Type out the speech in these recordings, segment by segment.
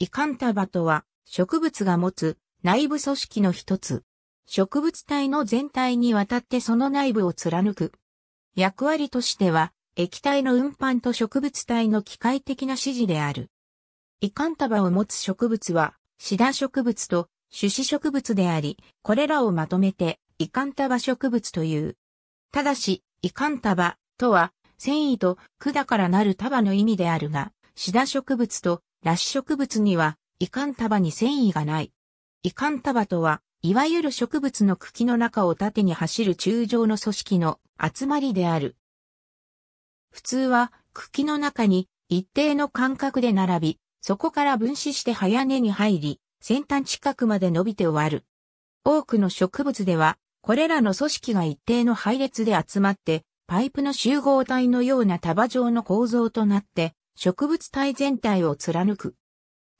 イカンタバとは、植物が持つ内部組織の一つ。植物体の全体にわたってその内部を貫く。役割としては、液体の運搬と植物体の機械的な指示である。イカンタバを持つ植物は、シダ植物と種子植物であり、これらをまとめて、イカンタバ植物という。ただし、イカンタバとは、繊維と管からなる束の意味であるが、シダ植物と裸子植物には、胃管束に繊維がない。胃管束とは、いわゆる植物の茎の中を縦に走る柱状の組織の集まりである。普通は、茎の中に一定の間隔で並び、そこから分子して早根に入り、先端近くまで伸びて終わる。多くの植物では、これらの組織が一定の配列で集まって、パイプの集合体のような束状の構造となって、植物体全体を貫く。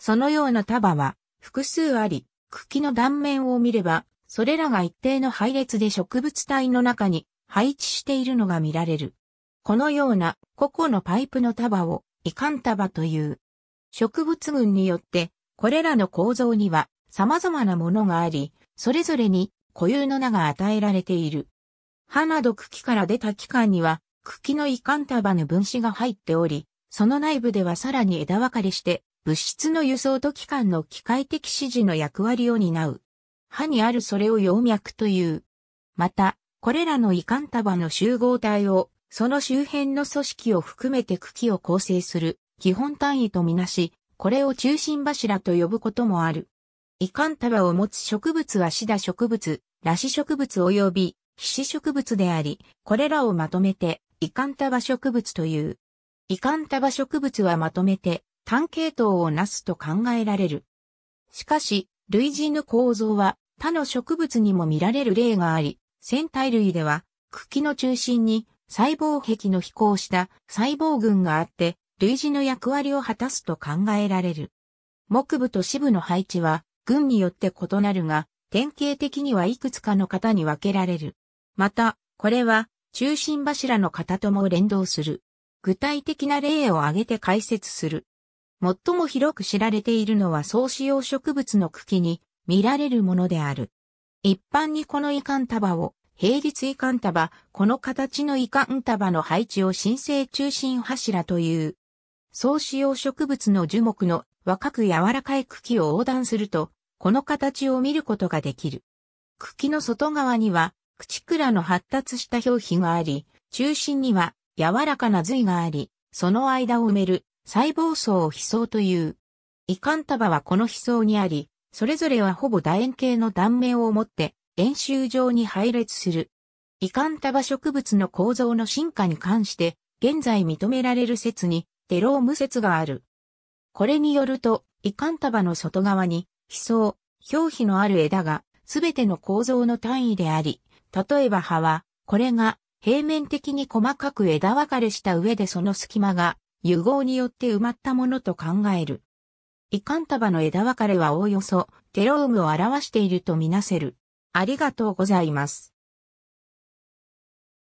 そのような束は複数あり、茎の断面を見れば、それらが一定の配列で植物体の中に配置しているのが見られる。このような個々のパイプの束を遺憾束という。植物群によってこれらの構造には様々なものがあり、それぞれに固有の名が与えられている。葉など茎から出た器官には茎の遺憾束の分子が入っており、その内部ではさらに枝分かれして、物質の輸送と機関の機械的指示の役割を担う。歯にあるそれを葉脈という。また、これらの胃管束の集合体を、その周辺の組織を含めて茎を構成する基本単位とみなし、これを中心柱と呼ぶこともある。胃管束を持つ植物はシダ植物、ラシ植物及び皮脂植物であり、これらをまとめて胃管束植物という。ンタ束植物はまとめて単系統をなすと考えられる。しかし、類似の構造は他の植物にも見られる例があり、線体類では茎の中心に細胞壁の飛行した細胞群があって、類似の役割を果たすと考えられる。木部と支部の配置は群によって異なるが、典型的にはいくつかの型に分けられる。また、これは中心柱の型とも連動する。具体的な例を挙げて解説する。最も広く知られているのは総使用植物の茎に見られるものである。一般にこの遺憾束を平日遺憾束、この形の遺憾束の配置を新生中心柱という。総使用植物の樹木の若く柔らかい茎を横断すると、この形を見ることができる。茎の外側には、口倉の発達した表皮があり、中心には柔らかな髄があり、その間を埋める細胞層を皮層という。胃管束はこの皮層にあり、それぞれはほぼ楕円形の断面を持って、円周状に配列する。胃管束植物の構造の進化に関して、現在認められる説に、テローム説がある。これによると、胃管束の外側に、皮層、表皮のある枝が、すべての構造の単位であり、例えば葉は、これが平面的に細かく枝分かれした上でその隙間が融合によって埋まったものと考える。イカン束の枝分かれはおおよそテロームを表しているとみなせる。ありがとうございます。